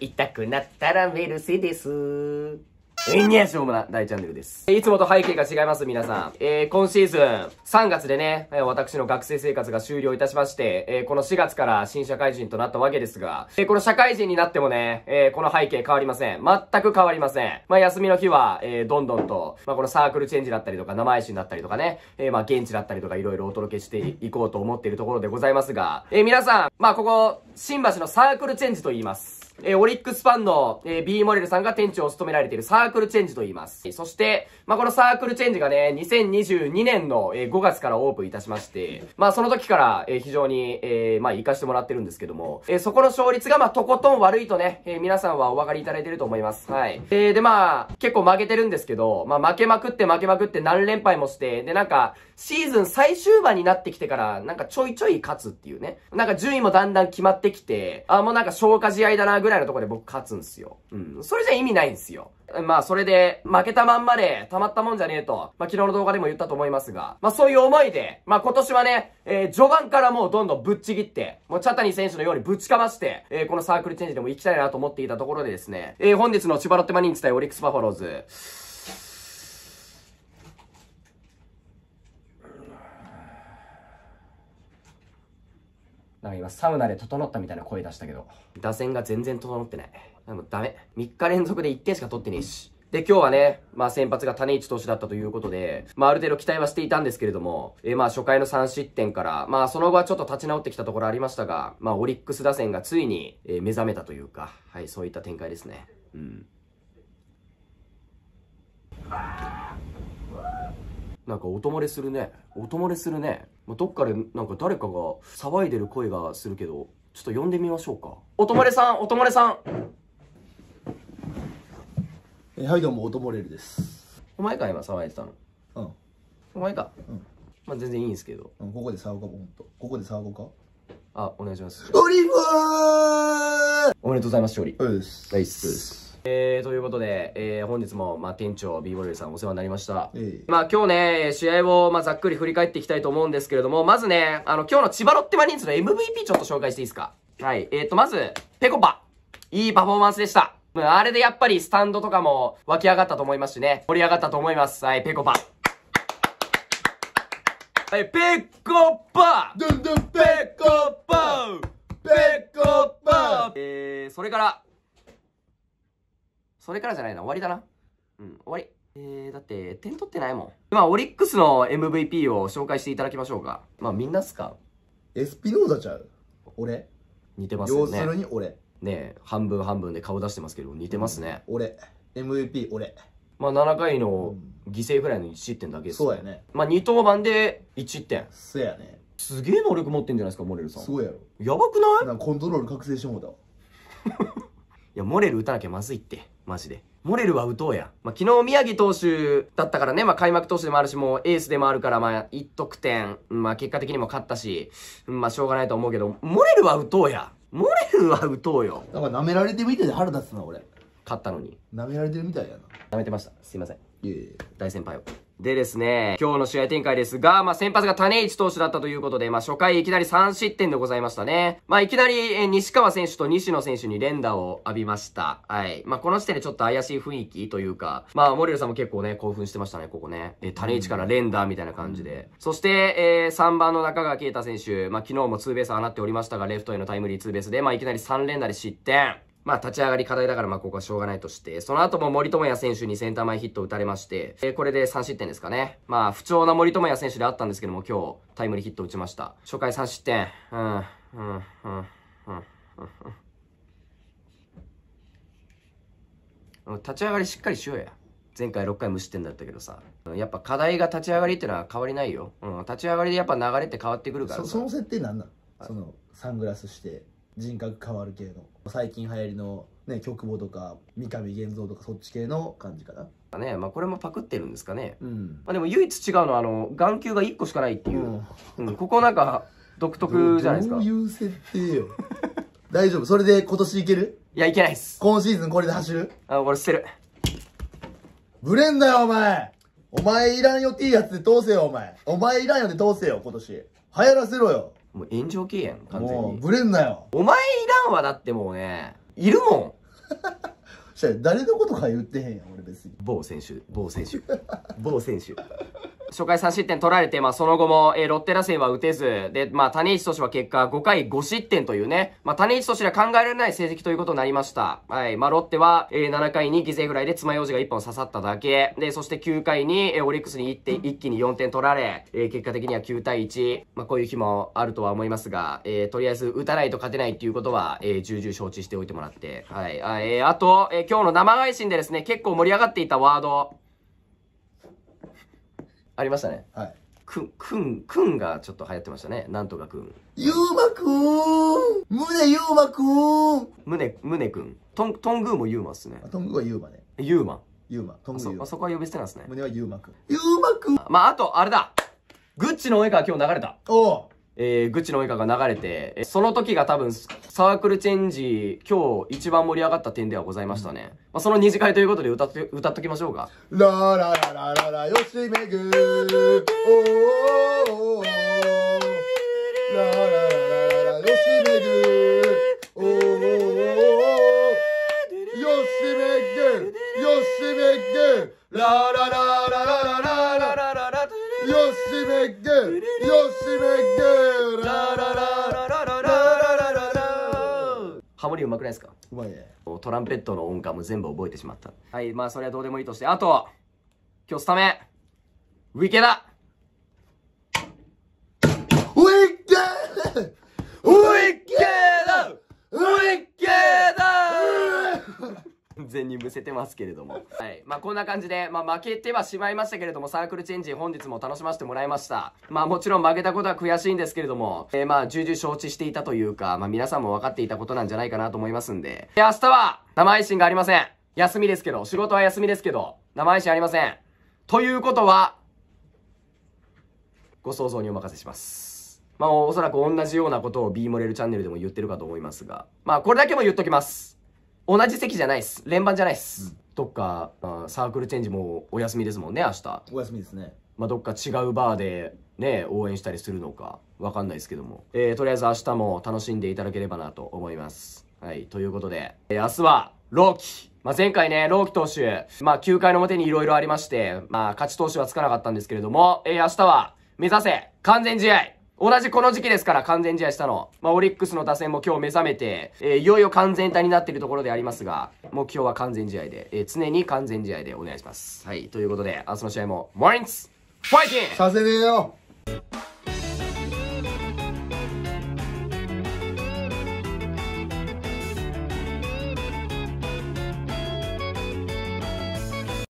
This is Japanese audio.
痛くなったらメルセデス。えにゃしょうもな大チャンネルです。いつもと背景が違います、皆さん。えー、今シーズン、3月でね、私の学生生活が終了いたしまして、えー、この4月から新社会人となったわけですが、えー、この社会人になってもね、えー、この背景変わりません。全く変わりません。まあ、休みの日は、えー、どんどんと、まあ、このサークルチェンジだったりとか、生配信だったりとかね、えー、まあ、現地だったりとか、いろいろお届けしていこうと思っているところでございますが、えー、皆さん、まあ、ここ、新橋のサークルチェンジと言います。えー、オリックスファンの、えー、B モレルさんが店長を務められているサークルチェンジと言います。そして、まあ、このサークルチェンジがね、2022年の、えー、5月からオープンいたしまして、まあ、その時から、えー、非常に、えー、まあ、行かしてもらってるんですけども、えー、そこの勝率が、まあ、とことん悪いとね、えー、皆さんはお分かりいただいてると思います。はい。えー、で、まあ、結構負けてるんですけど、まあ、負けまくって負けまくって何連敗もして、で、なんか、シーズン最終盤になってきてから、なんかちょいちょい勝つっていうね。なんか順位もだんだん決まってきて、あ、もうなんか消化試合だな、ぐらいらいのとこで僕勝つんすよ。うん。それじゃ意味ないんすよ。まあ、それで、負けたまんまで、たまったもんじゃねえと、まあ、昨日の動画でも言ったと思いますが、まあ、そういう思いで、まあ、今年はね、えー、序盤からもうどんどんぶっちぎって、もう、チャタ選手のようにぶちかまして、えー、このサークルチェンジでも行きたいなと思っていたところでですね、えー、本日の千葉ロッテマリン伝オリックスバファローズ、なんか今サウナで整ったみたいな声出したけど。打線が全然整ってない。でもダメ。3日連続で1点しか取ってねえし。で、今日はね、まあ先発が種市投手だったということで、まあある程度期待はしていたんですけれども、えー、まあ初回の3失点から、まあその後はちょっと立ち直ってきたところありましたが、まあオリックス打線がついに、え目覚めたというか、はい、そういった展開ですね。うん。なんか音漏れするね。音漏れするね。まあ、どっかでなんか誰かが騒いでる声がするけど、ちょっと呼んでみましょうか。音漏れさん、音漏れさん。えはい、どうも、音漏れるです。お前か、今騒いでたの。うん。お前か。うん。まあ全然いいんですけど。うん、ここで騒ごうか、ほんここで騒ごうか。あ、お願いします。オリーブおめでとうございます、勝利。うっす。ナイス。えー、ということで、えー、本日も、まあ、店長、b ボレルさんお世話になりました。えー、まあ、今日ね、試合を、まあ、ざっくり振り返っていきたいと思うんですけれども、まずね、あの、今日の千葉ロッテマリンズの MVP ちょっと紹介していいですかはい。えっ、ー、と、まず、ペコパ。いいパフォーマンスでした。あれでやっぱりスタンドとかも湧き上がったと思いますしね。盛り上がったと思います。はい、ペコパ。はい、ペコパぺこぱぺこぱペコパペコパえー、それから、それからじゃないな。終わりだな。うん、終わり。えー、だって、点取ってないもん。まあ、オリックスの MVP を紹介していただきましょうか。まあ、みんなっすか。エスピノーザちゃう俺似てますよね。要するに俺。ね半分半分で顔出してますけど、似てますね。うん、俺。MVP 俺。まあ、7回の犠牲フライの1失点だけです、ね、そうやね。まあ、2登板で1失点。そうやね。すげえ能力持ってんじゃないですか、モレルさん。そうやろ。やばくないコントロール覚醒しもうた いや、モレル打たなきゃまずいって。マジで。モレルは打とうや。まあ、昨日宮城投手だったからね、まあ、開幕投手でもあるし、もうエースでもあるから、まあ、1得点、まあ、結果的にも勝ったし、まあ、しょうがないと思うけど、モレルは打とうや。モレルは打とうよ。なんか舐められてるみたいで腹立つな、俺。勝ったのに。舐められてるみたいやな。舐めてました。すいません。いえいえ。大先輩を。でですね、今日の試合展開ですが、まあ、先発が種市投手だったということで、まあ、初回いきなり3失点でございましたね。まあ、いきなり、え、西川選手と西野選手に連打を浴びました。はい。まあ、この時点でちょっと怪しい雰囲気というか、まあ、森ルさんも結構ね、興奮してましたね、ここね。え、種市から連打みたいな感じで。そして、えー、3番の中川圭太選手、まあ、昨日もツーベース放っておりましたが、レフトへのタイムリーツーベースで、まあ、いきなり3連打で失点。まあ、立ち上がり課題だから、まあ、ここはしょうがないとして、その後も森友哉選手にセンター前ヒット打たれまして、えこれで3失点ですかね。まあ、不調な森友哉選手であったんですけども、今日、タイムリーヒット打ちました。初回3失点。うん、うん、うん、うん、うん。立ち上がりしっかりしようや。前回6回無失点だったけどさやっぱ課題が立ち上がりってのは変わりないよ、うん、立ち上がりでやっぱ流れって変わってくるからその設定なんなのそのサングラスして人格変わる系の最近流行りの、ね、曲母とか三上玄三とかそっち系の感じかな。ねまあ、これもパクってるんですかね、うん、まあ、でも唯一違うのはあの眼球が1個しかないっていう、うん、うん、ここなんか独特じゃないですかどういう設定よ 大丈夫それで今年いけるいやいけないっす今シーズンこれで走るあこれ捨てるブレんだよお前お前いらんよっていいやつで通せよお前お前いらんよで通せよ今年流行らせろよもう炎上敬遠、完全もう、に。ブレんなよ。お前いらんわ、だってもうね、いるもん。誰のことか言ってへんやん、俺別に。某選手、某選手、某選手。初回3失点取られて、まあ、その後も、えー、ロッテ打線は打てず、で、まあ、谷内投手は結果、5回5失点というね、まあ、谷内投手では考えられない成績ということになりました。はい。まあ、ロッテは、えー、7回に犠牲フライで爪楊枝が1本刺さっただけ。で、そして9回に、えー、オリックスに1点、一気に4点取られ、えー、結果的には9対1。まあ、こういう日もあるとは思いますが、えー、とりあえず、打たないと勝てないっていうことは、えー、重々承知しておいてもらって。はい。あえー、あと、えー、今日の生配信でですね、結構盛り上がっていたワード、ありましたね。はい。くん、くん、くんがちょっと流行ってましたね。なんとかくん。ゆうまくん胸ゆうまくん胸、胸くん。とん、とんぐーもゆうまっすね。とんぐーはゆうまね。ゆうま。ゆうま。とんぐーそ。そこは呼び捨てなんですね。胸はゆうまくん。ゆうまくんまあ、あと、あれだグッチの上から今日流れた。おおえー、愚痴の映画が流れて、えー、その時が多分、サークルチェンジ、今日一番盛り上がった点ではございましたね。まあ、その二次会ということで歌って、歌っときましょうか。ララララララ、よしめぐー、おー、ラララララ、よしめぐー、おー、よしめぐよしめぐラララうまいねトランペットの音感も全部覚えてしまったはいまあそれはどうでもいいとしてあと今日スタメンウィケだ全にむせてますけれども。はい。まあ、こんな感じで、まあ、負けてはしまいましたけれども、サークルチェンジ本日も楽しませてもらいました。まあ、もちろん負けたことは悔しいんですけれども、えー、まあ、重々承知していたというか、まあ、皆さんも分かっていたことなんじゃないかなと思いますんで。で、明日は、生配信がありません。休みですけど、仕事は休みですけど、生配信ありません。ということは、ご想像にお任せします。まあ、おそらく同じようなことを B モレルチャンネルでも言ってるかと思いますが、まあ、これだけも言っときます。同じ席じゃないっす連番じゃないっす、どっか、あサークルチェンジもお休みですもんね明日お休みですねまあ、どっか違うバーでね応援したりするのかわかんないですけども、えー、とりあえず明日も楽しんでいただければなと思いますはいということで、えー、明日は朗希、まあ、前回ね朗希投手まあ9回の表にいろいろありましてまあ勝ち投手はつかなかったんですけれども、えー、明日は目指せ完全試合同じこの時期ですから、完全試合したの。まあ、オリックスの打線も今日目覚めて、えー、いよいよ完全体になっているところでありますが、目標は完全試合で、えー、常に完全試合でお願いします。はい、ということで、明日の試合も、モリンツファイティンさせねえよ